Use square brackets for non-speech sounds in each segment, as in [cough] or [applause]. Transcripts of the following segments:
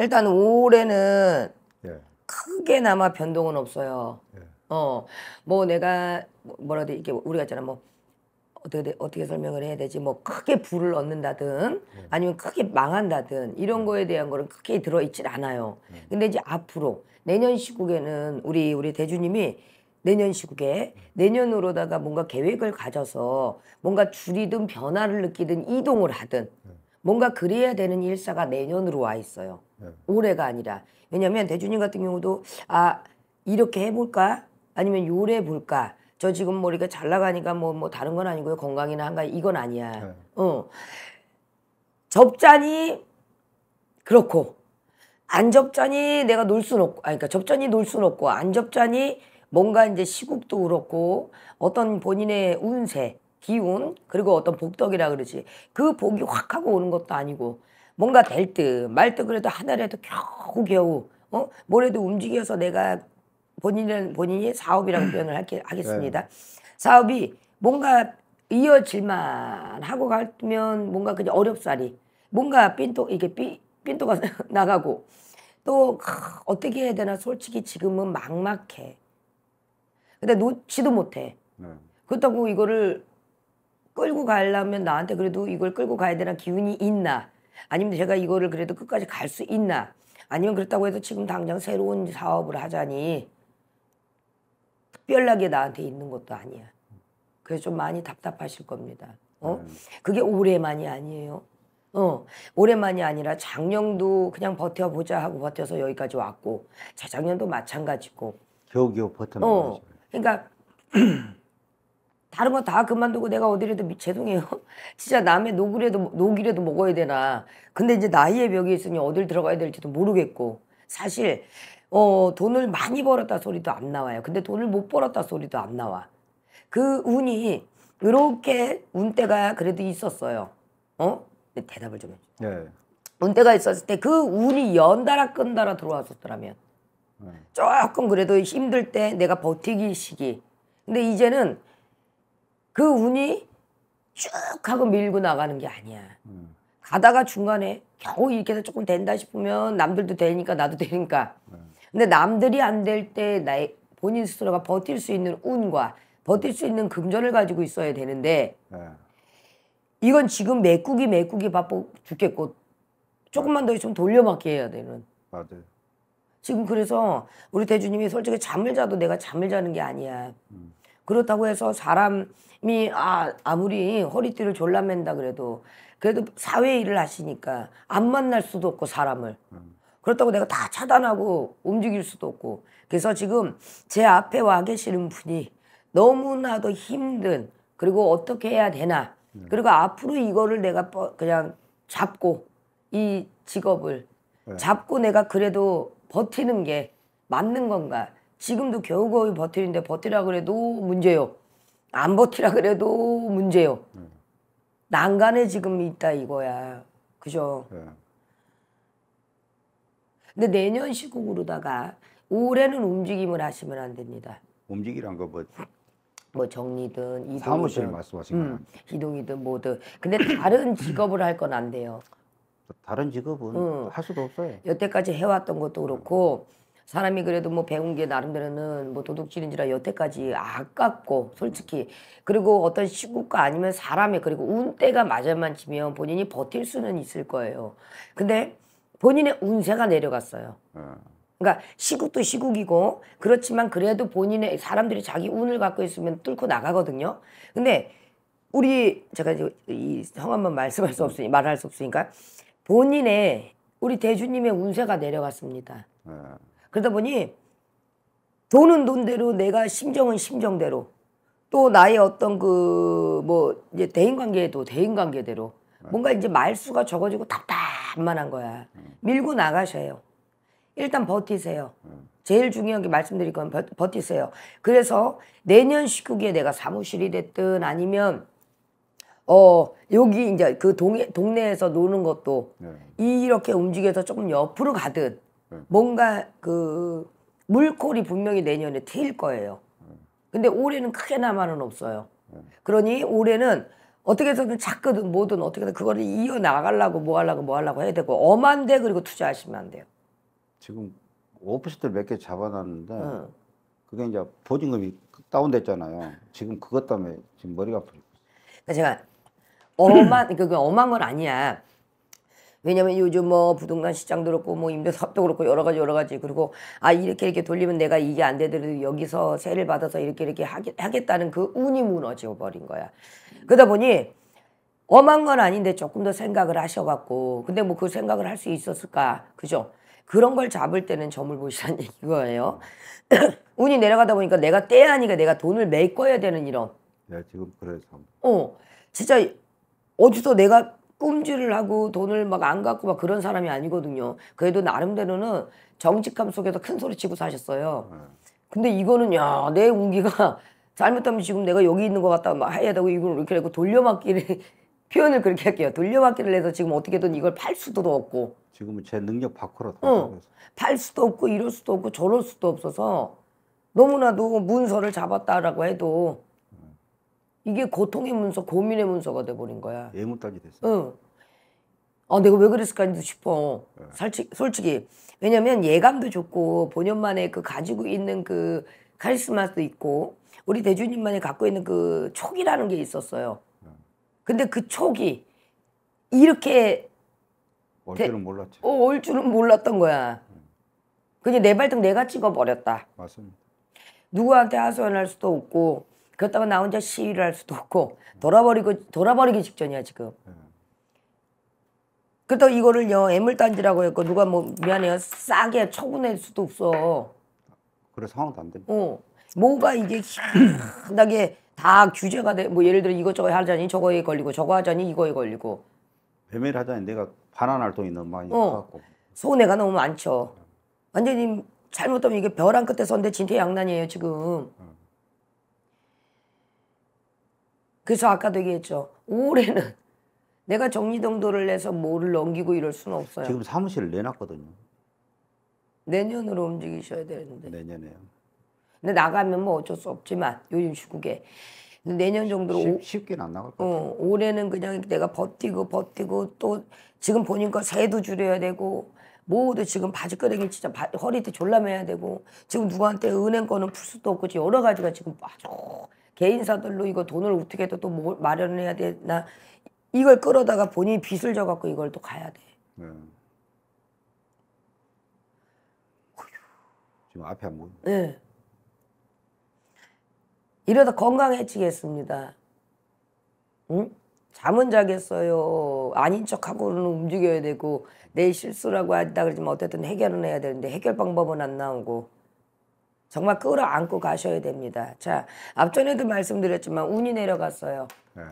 일단 올해는 예. 크게나마 변동은 없어요. 예. 어, 뭐 내가 뭐라 해야 이게 우리가 있잖아 뭐 어떻게 어떻게 설명을 해야 되지? 뭐 크게 불을 얻는다든 예. 아니면 크게 망한다든 이런 예. 거에 대한 거는 크게 들어 있질 않아요. 예. 근데 이제 앞으로 내년 시국에는 우리 우리 대주님이 내년 시국에 내년으로다가 뭔가 계획을 가져서 뭔가 줄이든 변화를 느끼든 이동을 하든 뭔가 그래야 되는 일사가 내년으로 와 있어요. 네. 올해가 아니라. 왜냐하면 대주님 같은 경우도 아 이렇게 해볼까? 아니면 요래 볼까? 저 지금 머리가 뭐 잘 나가니까 뭐, 뭐 다른 건 아니고요. 건강이나 한가 이건 아니야. 네. 어. 접자니 그렇고 안 접자니 내가 놀 순 없고 아니 그러니까 접자니 놀순 없고 안 접자니 뭔가 이제 시국도 그렇고 어떤 본인의 운세 기운 그리고 어떤 복덕이라 그러지 그 복이 확 하고 오는 것도 아니고 뭔가 될 듯 말 듯 그래도 하나라도 겨우 겨우 어 뭐래도 움직여서 내가 본인은 본인이 사업이라고 [clears throat] 표현을 하게 하겠습니다. 네. 사업이 뭔가 이어질만 하고 가면 뭔가 그냥 어렵사리 뭔가 삔또 이게 삐, 삔또가 [laughs] 나가고 또 어떻게 해야 되나 솔직히 지금은 막막해. 근데 놓지도 못해. 네. 그렇다고 이거를 끌고 가려면 나한테 그래도 이걸 끌고 가야 되는 기운이 있나? 아니면 제가 이거를 그래도 끝까지 갈 수 있나? 아니면 그렇다고 해서 지금 당장 새로운 사업을 하자니 특별하게 나한테 있는 것도 아니야. 그래서 좀 많이 답답하실 겁니다. 어? 네. 그게 올해만이 아니에요. 어, 올해만이 아니라 작년도 그냥 버텨보자 하고 버텨서 여기까지 왔고, 재작년도 마찬가지고. 겨우겨우 버텨 어, 그러니까 [clears throat] 다른 거 다 그만두고 내가 어디라도 미, 죄송해요. [laughs] 진짜 남의 녹이라도 녹이라도 먹어야 되나. 근데 이제 나이에 벽이 있으니 어딜 들어가야 될지도 모르겠고 사실 어 돈을 많이 벌었다 소리도 안 나와요. 근데 돈을 못 벌었다 소리도 안 나와. 그 운이 이렇게 운때가 그래도 있었어요. 어? 네, 대답을 좀 해줘. 네. 운때가 있었을 때 그 운이 연달아 끈달아 들어왔었더라면 네. 조금 그래도 힘들 때 내가 버티기 시기. 근데 이제는 그 운이 쭉 하고 밀고 나가는 게 아니야. 음. 가다가 중간에 겨우 이렇게 해서 조금 된다 싶으면 남들도 되니까 나도 되니까. 음. 근데 남들이 안 될때 나의 본인 스스로가 버틸 수 있는 운과 버틸 수 있는 금전을 가지고 있어야 되는데 음. 이건 지금 메꾸기 메꾸기 바빠 죽겠고 조금만 더 있으면 돌려막기 해야 되는. 맞아요. 지금 그래서 우리 대주님이 솔직히 잠을 자도 내가 잠을 자는 게 아니야. 음. 그렇다고 해서 사람이 아, 아무리 허리띠를 졸라맨다 그래도 그래도 사회 일을 하시니까 안 만날 수도 없고 사람을 그렇다고 내가 다 차단하고 움직일 수도 없고 그래서 지금 제 앞에 와 계시는 분이 너무나도 힘든 그리고 어떻게 해야 되나 네. 그리고 앞으로 이거를 내가 그냥 잡고 이 직업을 네. 잡고 내가 그래도 버티는 게 맞는 건가 지금도 겨우겨우 버티는데 버티라 그래도 문제요. 안 버티라 그래도 문제요. 난간에 지금 있다 이거야. 그죠? 네. 근데 내년 시국으로다가 올해는 움직임을 하시면 안 됩니다. 움직이란 거 뭐? 뭐 정리든 이동이든 사무실 말씀하신 음, 이동이든 뭐든 근데 다른 [clears throat] 직업을 할 건 안 돼요. 다른 직업은 음. 할 수도 없어요. 여태까지 해왔던 것도 그렇고 음. 사람이 그래도 뭐 배운 게 나름대로는 뭐 도둑질인지라 여태까지 아깝고 솔직히 그리고 어떤 시국과 아니면 사람의 그리고 운때가 맞아만 치면 본인이 버틸 수는 있을 거예요. 근데 본인의 운세가 내려갔어요. 네. 그러니까 시국도 시국이고 그렇지만 그래도 본인의 사람들이 자기 운을 갖고 있으면 뚫고 나가거든요. 근데 우리 제가 이 형 한번 말씀할 수 없으니 말할 수 없으니까 본인의 우리 대주님의 운세가 내려갔습니다. 네. 그러다 보니 돈은 돈대로 내가 심정은 심정대로 또 나의 어떤 그 뭐 이제 대인관계도 에 대인관계대로 네. 뭔가 이제 말수가 적어지고 답답만한 거야. 음. 밀고 나가셔요. 일단 버티세요. 음. 제일 중요한 게 말씀드릴 건 버, 티세요 그래서 내년 19기에 내가 사무실이 됐든 아니면 어 여기 이제 그 동해, 동네에서 노는 것도 네. 이렇게 움직여서 조금 옆으로 가든 뭔가 그 물꼬리 분명히 내년에 트일 거예요. 근데 올해는 크게 남아는 없어요. 그러니 올해는 어떻게 해서든 작거든 뭐든 어떻게든 그거를 이어나가려고 뭐 하려고 뭐 하려고 해야 되고 엄한데 그리고 투자하시면 안 돼요. 지금 오프시트를 몇개 잡아놨는데 응. 그게 이제 보증금이 다운됐잖아요. 지금 그것 때문에 지금 머리가 아프고. 그러니까 제가 엄한 그게 엄한 건 아니야. 왜냐면 요즘 뭐 부동산 시장도 그렇고 뭐 임대사업도 그렇고 여러 가지 여러 가지 그리고 아 이렇게 이렇게 돌리면 내가 이게 안 되더라도 여기서 세를 받아서 이렇게 이렇게 하겠다는 그 운이 무너져 버린 거야. 그러다 보니 엄한 건 아닌데 조금 더 생각을 하셔갖고 근데 뭐 그 생각을 할 수 있었을까 그죠? 그런 걸 잡을 때는 점을 보시라는 얘기예요. 운이 내려가다 보니까 내가 떼야니까 내가 돈을 메꿔야 되는 이런. 네 지금 그래서. 어 진짜 어디서 내가 꼼질를 하고 돈을 막 안 갖고 막 그런 사람이 아니거든요. 그래도 나름대로는 정직함 속에서 큰 소리 치고 사셨어요. 근데 이거는 야, 내 운기가 [laughs] 잘못하면 지금 내가 여기 있는 것 같다 막 해야 되고 이걸 이렇게 하고 돌려막기를 [laughs] 표현을 그렇게 할게요. 돌려막기를 해서 지금 어떻게든 이걸 팔 수도 없고 지금은 제 능력 밖으로 응. 어, 팔 수도 없고 이럴 수도 없고 저럴 수도 없어서 너무나도 문서를 잡았다라고 해도 이게 고통의 문서, 고민의 문서가 돼버린 거야. 예무딱이 됐어. 응. 아 내가 왜 그랬을까 싶어. 네. 솔직히, 솔직히 왜냐면 예감도 좋고 본연만의 그 가지고 있는 그 카리스마도 있고 우리 대주님만이 갖고 있는 그 촉이라는 게 있었어요. 네. 근데 그 촉이 이렇게 올 줄은 몰랐지. 어, 올 줄은 몰랐던 거야. 네. 그냥 내 발등 내가 찍어버렸다. 맞습니다. 누구한테 하소연할 수도 없고 그렇다고 나 혼자 시위를 할 수도 없고 돌아버리고 돌아버리기 직전이야 지금. 그렇다고 이거를요 애물단지라고 했고 누가 뭐 미안해요 싸게 처분할 수도 없어. 그래 상황도 안 돼. 어 뭐가 이게 희한하게 다 규제가 돼. 뭐 예를 들어 이것저것 하자니 저거에 걸리고 저거 하자니 이거에 걸리고. 매매를 하자니 내가 반환할 돈이 너무 많이 들어갔고. 어. 손해가 너무 많죠. 완전히 잘못하면 이게 벼랑 끝에 섰는데 진퇴양난이에요 지금. 어. 그래서 아까도 얘기했죠. 올해는 내가 정리정도를 해서 뭐를 넘기고 이럴 수는 없어요. 지금 사무실을 내놨거든요. 내년으로 움직이셔야 되는데. 내년에요. 근데 나가면 뭐 어쩔 수 없지만 요즘 시국에 내년 정도로 쉽, 게는안 나갈 것 어, 올해는 그냥 내가 버티고 버티고 또 지금 보니까 새도 줄여야 되고 모두 지금 바지끄레기 진짜 허리띠 졸라매야 되고 지금 누구한테 은행 거는 풀 수도 없고 여러 가지가 지금 아 개인사들로 이거 돈을 어떻게 또, 또뭐 마련해야 되나 이걸 끌어다가 본인이 빚을 져갖고 이걸 또 가야 돼. 네. 지금 앞에 안보 네. 이러다 건강해지겠습니다. 응? 잠은 자겠어요. 아닌 척하고는 움직여야 되고 내 실수라고 한다 그러지만 어쨌든 해결은 해야 되는데 해결 방법은 안 나오고 정말 끌어안고 가셔야 됩니다. 자, 앞전에도 말씀드렸지만 운이 내려갔어요. 네.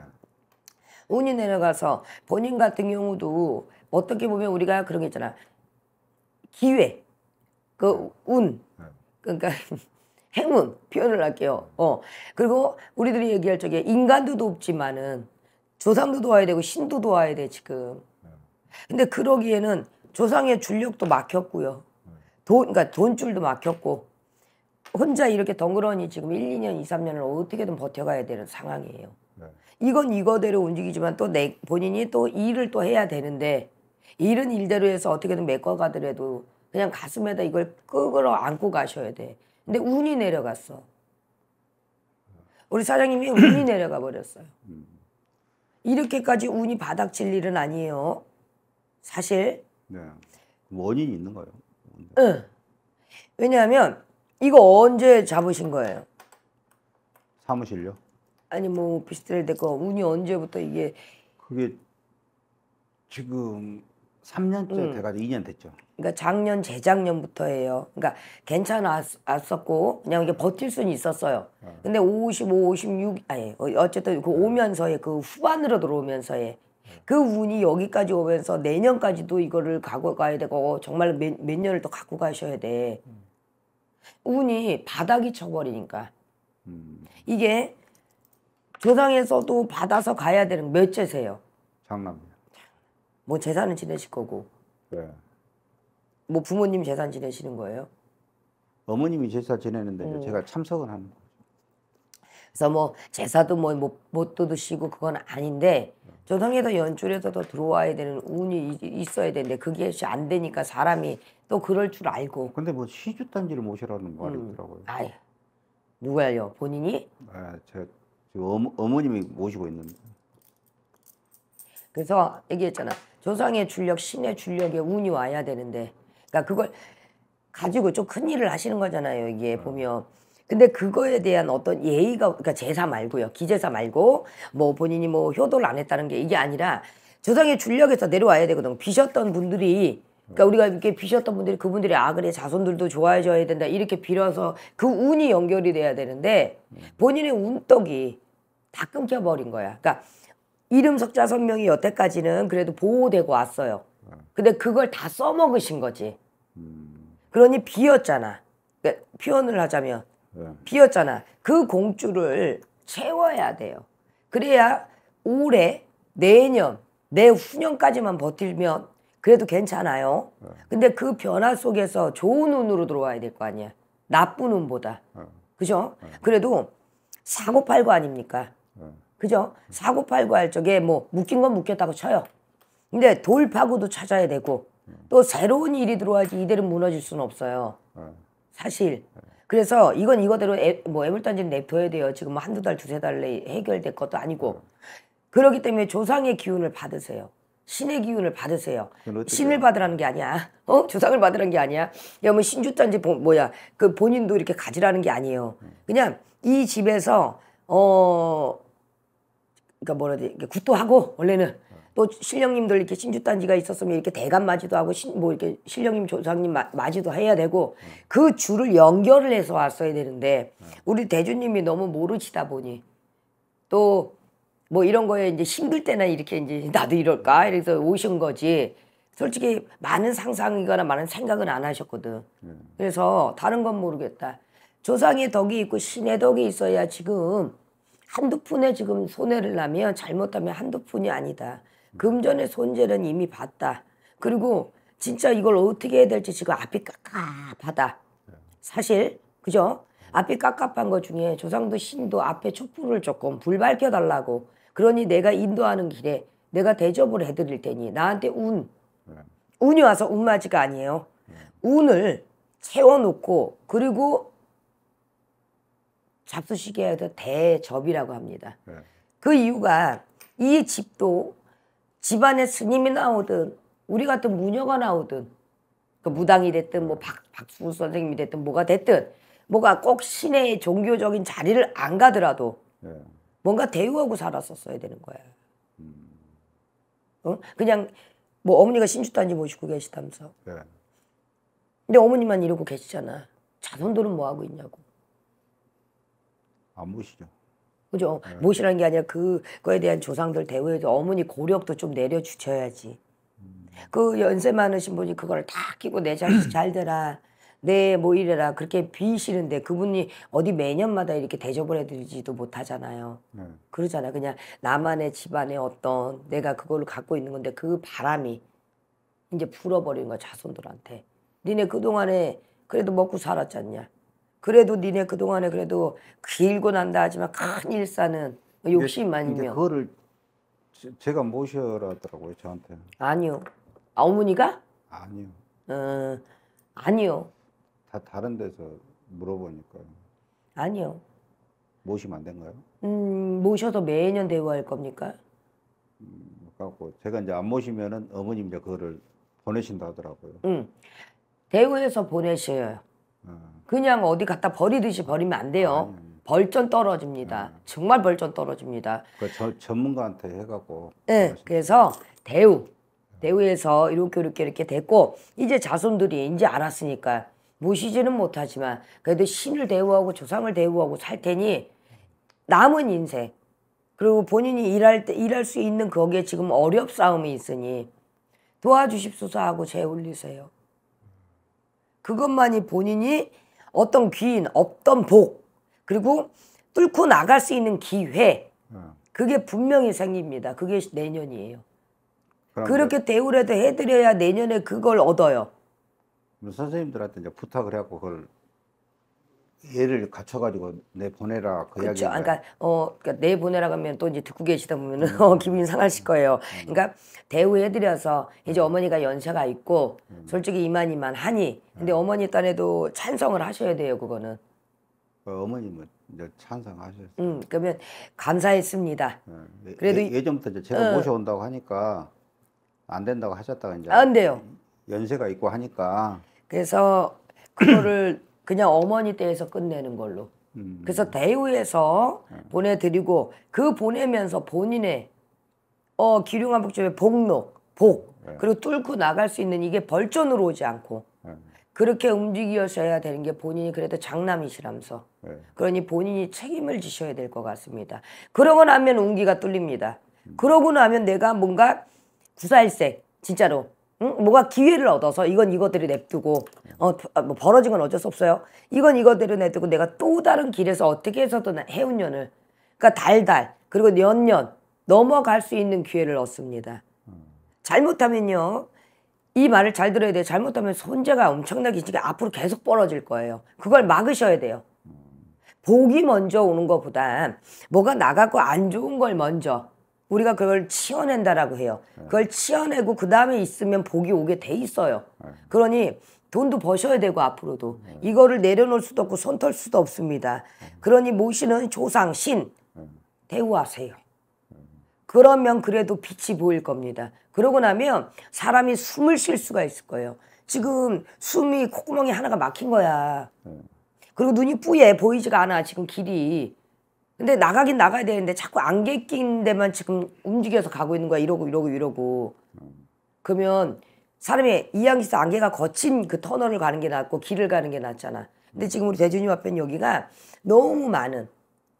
운이 내려가서 본인 같은 경우도 어떻게 보면 우리가 그런 게 있잖아. 기회, 그 운, 네. 그러니까 [laughs] 행운 표현을 할게요. 어 그리고 우리들이 얘기할 적에 인간도 돕지만은 조상도 도와야 되고 신도 도와야 돼 지금. 네. 근데 그러기에는 조상의 줄력도 막혔고요. 네. 돈, 그러니까 돈줄도 막혔고 혼자 이렇게 덩그러니 지금 1, 2년, 2, 3년을 어떻게든 버텨가야 되는 상황이에요. 네. 이건 이거대로 움직이지만 또내 본인이 또 일을 또 해야 되는데 일은 일대로 해서 어떻게든 메꿔가더라도 그냥 가슴에다 이걸 끄그러 안고 가셔야 돼. 근데 운이 내려갔어. 우리 사장님이 [clears throat] 운이 내려가 버렸어요. 음. 이렇게까지 운이 바닥칠 일은 아니에요. 사실. 네. 원인이 있는 거예요. 응. 왜냐하면 이거 언제 잡으신 거예요? 사무실요? 아니 뭐 비스트를 됐고 운이 언제부터 이게 그게 지금 3년째 음. 돼가지고 2년 됐죠. 그러니까 작년 재작년부터예요. 그러니까 괜찮았었고 그냥 이게 버틸 수는 있었어요. 네. 근데 55, 56 아니 어쨌든 그 어. 오면서의 그 후반으로 들어오면서의 그 운이 여기까지 오면서 내년까지도 이거를 가고 가야 되고 정말 몇, 몇 년을 더 갖고 가셔야 돼. 음. 운이 바닥이 쳐버리니까 음. 이게 조상에서도 받아서 가야 되는 몇째세요 장남이요. 뭐 재산은 지내실 거고. 네. 뭐 부모님 재산 지내시는 거예요? 어머님이 제사 지내는데 음. 제가 참석을 하는 거예요. 그래서 뭐 제사도 뭐못 도드시고 그건 아닌데 조상에도 연출해서 더 들어와야 되는 운이 있어야 되는데 그게 안 되니까 사람이 또 그럴 줄 알고. 근데 뭐 시주 단지를 모시라는 말이 음. 있더라고요. 아이 누가요? 본인이? 아제 어머, 어머님이 모시고 있는데. 그래서 얘기했잖아. 조상의 출력, 신의 출력에 운이 와야 되는데. 그러니까 그걸 가지고 좀 큰 일을 하시는 거잖아요. 이게 네. 보면 근데 그거에 대한 어떤 예의가 그러니까 제사 말고요. 기제사 말고 뭐 본인이 뭐 효도를 안 했다는 게 이게 아니라 조상의 출력에서 내려와야 되거든. 비셨던 분들이 그러니까 우리가 이렇게 비셨던 분들이 그분들이 아 그래 자손들도 좋아해줘야 된다 이렇게 빌어서 그 운이 연결이 돼야 되는데 본인의 운떡이 다 끊겨버린 거야. 그러니까 이름 석자 선명이 여태까지는 그래도 보호되고 왔어요. 근데 그걸 다 써먹으신 거지. 음. 그러니 비었잖아. 그러니까 표현을 하자면 비었잖아. 그 공주를 채워야 돼요. 그래야 올해, 내년, 내후년까지만 버틸면 그래도 괜찮아요. 근데 그 변화 속에서 좋은 운으로 들어와야 될 거 아니야. 나쁜 운보다. 그죠? 그래도 사고팔고 아닙니까? 그죠? 사고팔고 할 적에 뭐 묶인 건 묶였다고 쳐요. 근데 돌파구도 찾아야 되고 또 새로운 일이 들어와야지 이대로 무너질 수는 없어요. 사실 그래서 이건 이거대로 애, 뭐 애물단지는 냅둬야 돼요. 지금 뭐 한두 달, 두세 달 내에 해결될 것도 아니고. 그렇기 때문에 조상의 기운을 받으세요. 신의 기운을 받으세요. 그렇죠. 신을 받으라는 게 아니야. 어? 조상을 받으라는 게 아니야. 야, 뭐 신주단지 보, 뭐야. 그 본인도 이렇게 가지라는 게 아니에요. 그냥 이 집에서 어 그러니까 뭐라지 해야 구토하고 원래는 어. 또 신령님들 이렇게 신주단지가 있었으면 이렇게 대감 맞이도 하고 신, 뭐 이렇게 신령님 조상님 마, 지도 해야 되고 어. 그 줄을 연결을 해서 왔어야 되는데 어. 우리 대주님이 너무 모르시다 보니 또 뭐 이런 거에 이제 힘들 때나 이렇게 이제 [laughs] 나도 이럴까 이래서 오신 거지 솔직히 많은 상상이거나 많은 생각은 안 하셨거든 네. 그래서 다른 건 모르겠다 조상의 덕이 있고 신의 덕이 있어야 지금 한두 푼에 지금 손해를 나면 잘못하면 한두 푼이 아니다. 금전의 손재는 이미 봤다. 그리고 진짜 이걸 어떻게 해야 될지 지금 앞이 깝깝하다. 사실 그죠? 앞이 깝깝한 것 중에 조상도 신도 앞에 촛불을 조금 불 밝혀달라고 그러니 내가 인도하는 길에 내가 대접을 해드릴 테니 나한테 운 네. 운이 와서 운맞이가 아니에요. 운을 채워놓고 그리고 잡수시개에도 대접이라고 합니다. 네. 그 이유가 이 집도 집안에 스님이 나오든 우리 같은 무녀가 나오든 그 무당이 됐든 뭐 박, 박수 선생님이 됐든 뭐가 됐든 뭐가 꼭 신의 종교적인 자리를 안 가더라도 네. 뭔가 대우하고 살았었어야 되는 거예 음. 어? 그냥 뭐 어머니가 신주단지 모시고 계시다면서. 네. 근데 어머니만 이러고 계시잖아. 자손들은 뭐 하고 있냐고. 안 모시죠. 그죠? 네. 모시라는 게 아니라 그거에 대한 조상들 대우에도 어머니 고력도 좀 내려주셔야지. 음. 그 연세 많으신 분이 그걸 다 끼고 내 자식 [clears throat] 잘 되라. 내뭐 네, 이래라 그렇게 비시는데 그분이 어디 매년마다 이렇게 대접을 해드리지도 못하잖아요. 네. 그러잖아 그냥 나만의 집안의 어떤 내가 그걸 갖고 있는 건데 그 바람이 이제 불어버린 거야 자손들한테. 니네 그 동안에 그래도 먹고 살았잖냐. 그래도 니네 그동안에 그래도 길고 난다 하지만 큰 일사는 욕심이많으며 그거를 제가 모셔라 하더라고요 저한테. 아니요. 아 어머니가? 아니요. 어, 아니요. 다 다른 데서 물어보니까요. 아니요. 모시면 안 된가요? 음 모셔서 매년 대화할 겁니까? 음, 갖고 제가 이제 안 모시면은 어머님 이제 그거를 보내신다 하더라고요. 음 대우해서 보내셔요. 그냥 어디 갖다 버리듯이 버리면 안 돼요. 아, 벌전 떨어집니다. 음. 정말 벌전 떨어집니다. 그 저, 전문가한테 해갖고. 네, 그래서 대우, 대우에서 이렇게 이렇게 이렇게 됐고 이제 자손들이 이제 알았으니까 모시지는 못하지만 그래도 신을 대우하고 조상을 대우하고 살 테니 남은 인생 그리고 본인이 일할 때 일할 수 있는 거기에 지금 어렵 싸움이 있으니 도와주십소서 하고 재울리세요. 그것만이 본인이 어떤 귀인, 없던 복, 그리고 뚫고 나갈 수 있는 기회, 네. 그게 분명히 생깁니다. 그게 내년이에요. 그렇게 대우라도 해드려야 내년에 그걸 얻어요. 선생님들한테 이제 부탁을 해갖고 그걸 얘를 갖춰가지고 내 보내라 그 그렇죠. 이야기. 아, 그러니까 어 그러니까 내 보내라 하면 또 이제 듣고 계시다 보면은 음. [laughs] 어, 기분이 상하실 거예요. 음. 그러니까 대우해드려서 이제 음. 어머니가 연세가 있고 음. 솔직히 이만 이만 하니 근데 음. 어머니 딴에도 찬성을 하셔야 돼요 그거는. 어, 그 어머님은 뭐 이제 찬성하셨어요. 음 그러면 감사했습니다. 예, 예 그래도 예, 전부터 제가 어. 모셔온다고 하니까 안 된다고 하셨다가 이제 아, 안 돼요. 연세가 있고 하니까. 그래서 그거를 그냥 어머니 댁에서 끝내는 걸로. 음. 그래서 대우에서 네. 보내드리고 그 보내면서 본인의 어 기륭한복집의 복록, 복 네. 그리고 뚫고 나갈 수 있는 이게 벌전으로 오지 않고 네. 그렇게 움직이셔야 되는 게 본인이 그래도 장남이시라면서 네. 그러니 본인이 책임을 지셔야 될 것 같습니다. 그러고 나면 운기가 뚫립니다. 음. 그러고 나면 내가 뭔가 구사일색 진짜로 응? 뭐가 기회를 얻어서 이건 이것들이 냅두고 어, 아, 뭐 벌어진 건 어쩔 수 없어요. 이건 이것들로 냅두고 내가 또 다른 길에서 어떻게 해서든 해운년을 그러니까 달달 그리고 년년 넘어갈 수 있는 기회를 얻습니다. 잘못하면요. 이 말을 잘 들어야 돼요. 잘못하면 손재가 엄청나게 지금 앞으로 계속 벌어질 거예요. 그걸 막으셔야 돼요. 복이 먼저 오는 것보다 뭐가 나가고 안 좋은 걸 먼저 우리가 그걸 치워낸다라고 해요. 그걸 치워내고 그 다음에 있으면 복이 오게 돼 있어요. 그러니 돈도 버셔야 되고 앞으로도 이거를 내려놓을 수도 없고 손 털 수도 없습니다. 그러니 모시는 조상 신 대우하세요. 그러면 그래도 빛이 보일 겁니다. 그러고 나면 사람이 숨을 쉴 수가 있을 거예요. 지금 숨이 콧구멍이 하나가 막힌 거야. 그리고 눈이 뿌예 보이지가 않아 지금 길이 근데 나가긴 나가야 되는데 자꾸 안개 낀 데만 지금 움직여서 가고 있는 거야 이러고 이러고 이러고 그러면 사람이 이양기서 안개가 거친 그 터널을 가는 게 낫고 길을 가는 게 낫잖아 근데 지금 우리 대준이 앞에 여기가 너무 많은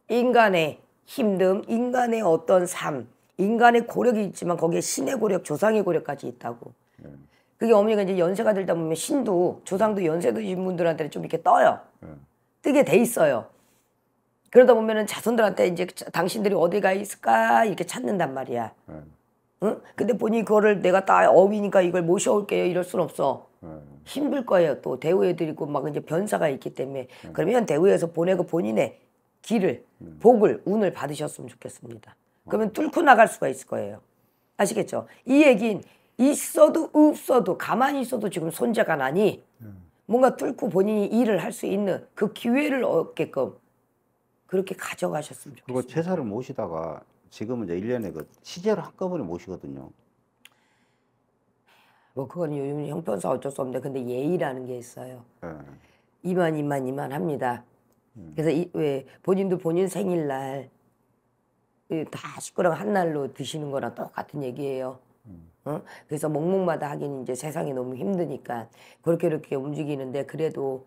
인간의 힘듦 인간의 어떤 삶 인간의 고력이 있지만 거기에 신의 고력 조상의 고력까지 있다고 그게 어머니가 이제 연세가 들다 보면 신도 조상도 연세도 있는 분들한테는 좀 이렇게 떠요 예. 뜨게 돼 있어요 그러다 보면은 자손들한테 이제 당신들이 어디 가 있을까 이렇게 찾는단 말이야. 네. 응? 근데 보니 그거를 내가 딱 어휘니까 이걸 모셔올게요 이럴 순 없어. 네. 힘들 거예요. 또 대우해드리고 막 이제 변사가 있기 때문에 네. 그러면 대우에서 보내고 본인의 길을 음. 복을 운을 받으셨으면 좋겠습니다. 그러면 어. 뚫고 나갈 수가 있을 거예요. 아시겠죠? 이 얘긴 있어도 없어도 가만히 있어도 지금 손자가 나니 네. 뭔가 뚫고 본인이 일을 할 수 있는 그 기회를 얻게끔 그렇게 가져가셨으면 좋겠습니다. 그리고 최사를 모시다가 지금은 이제 1년에 그 시제로 한꺼번에 모시거든요. 뭐 그건 요즘 형편상 어쩔 수 없는데 근데 예의라는 게 있어요. 네. 이만 이만 이만 합니다. 음. 그래서 이, 왜 본인도 본인 생일날 다 식구랑 한 날로 드시는 거랑 똑같은 얘기예요. 음. 어? 그래서 목목마다 하긴 이제 세상이 너무 힘드니까 그렇게 이렇게 움직이는데 그래도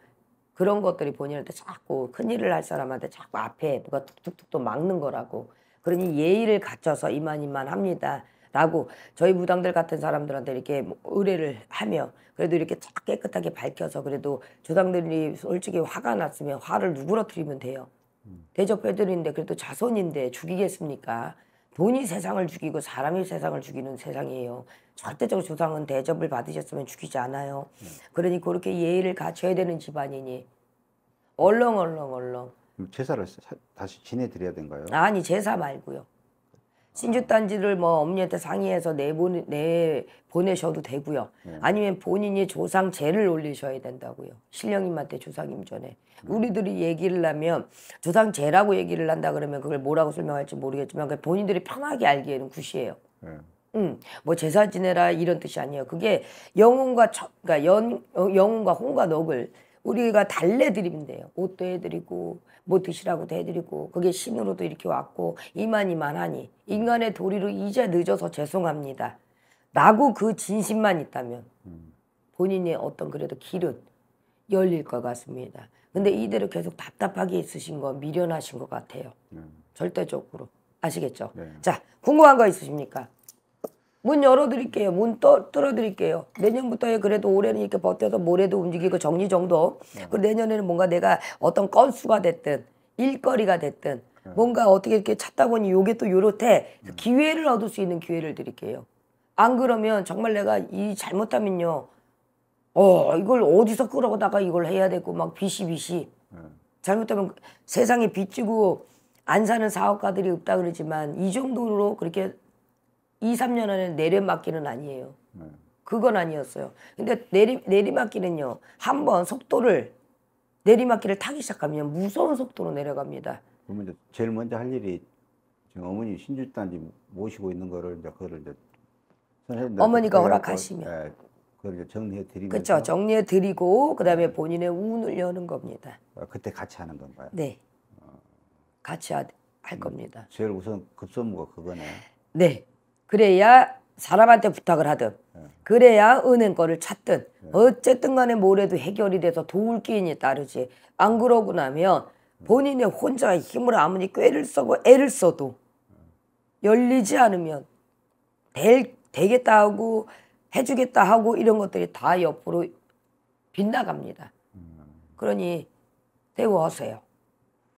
그런 것들이 본인한테 자꾸 큰일을 할 사람한테 자꾸 앞에 누가 툭툭툭 또 막는 거라고 그러니 예의를 갖춰서 이만이만 합니다. 라고 저희 무당들 같은 사람들한테 이렇게 뭐 의뢰를 하며 그래도 이렇게 쫙 깨끗하게 밝혀서 그래도 조당들이 솔직히 화가 났으면 화를 누구러뜨리면 돼요. 음. 대접해드리는데 그래도 자손인데 죽이겠습니까? 돈이 세상을 죽이고 사람이 세상을 죽이는 세상이에요. 절대적 조상은 대접을 받으셨으면 죽이지 않아요. 네. 그러니 그렇게 예의를 갖춰야 되는 집안이니 얼렁얼렁얼렁. 제사를 다시 지내드려야 된가요? 아니 제사 말고요. 신주 단지를 뭐 어머니한테 상의해서 내보내 내 보내셔도 되고요. 음. 아니면 본인이 조상 제를 올리셔야 된다고요. 신령님한테 조상님 전에 음. 우리들이 얘기를 하면 조상 제라고 얘기를 한다 그러면 그걸 뭐라고 설명할지 모르겠지만 그 본인들이 편하게 알기에는 굿이에요. 음. 음, 뭐 제사 지내라 이런 뜻이 아니에요. 그게 영혼과 처, 그러니까 연, 영혼과 혼과 녹을 우리가 달래드림인데요. 옷도 해드리고 뭐 드시라고도 해드리고 그게 신으로도 이렇게 왔고 이만이만하니 인간의 도리로 이제 늦어서 죄송합니다. 라고 그 진심만 있다면 본인의 어떤 그래도 길은 열릴 것 같습니다. 근데 이대로 계속 답답하게 있으신 거 미련하신 것 같아요. 네. 절대적으로 아시겠죠? 네. 자 궁금한 거 있으십니까? 문 열어드릴게요. 문 떠, 뚫어드릴게요. 내년부터에 그래도 올해는 이렇게 버텨서 모레도 움직이고 정리정도. 네. 그 내년에는 뭔가 내가 어떤 건수가 됐든 일거리가 됐든 네. 뭔가 어떻게 이렇게 찾다 보니 요게 또 요렇대. 음. 기회를 얻을 수 있는 기회를 드릴게요. 안 그러면 정말 내가 이 잘못하면요. 어, 이걸 어디서 끌어다가 이걸 해야 되고 막 비시비시. 네. 잘못하면 세상에 빚지고 안 사는 사업가들이 없다 그러지만 이 정도로 그렇게 2, 3년 안에 내리막기는 아니에요. 네. 그건 아니었어요. 근데 내리, 내리막길은요. 한 번 속도를 내리막기를 타기 시작하면 무서운 속도로 내려갑니다. 그러면 이제 제일 먼저 할 일이 지금 어머니 신주단지 모시고 있는 거를 이제 그거를 이제 어머니가 허락하시면 네, 그걸 이제 정리해 드리면 그렇죠. 정리해 드리고 그다음에 본인의 운을 여는 겁니다. 아, 그때 같이 하는 건가요? 네. 어... 같이 하, 할 겁니다. 제일 우선 급선무가 그거네. 네. 그래야 사람한테 부탁을 하든 그래야 은행 거를 찾든 예. 어쨌든 간에 뭐래도 해결이 돼서 도울 기인이 따르지 안 그러고 나면 본인의 혼자 힘을 아무리 꾀를 써고 애를 써도 열리지 않으면 될, 되겠다 하고 해주겠다 하고 이런 것들이 다 옆으로 빗나갑니다. 음. 그러니 대워하세요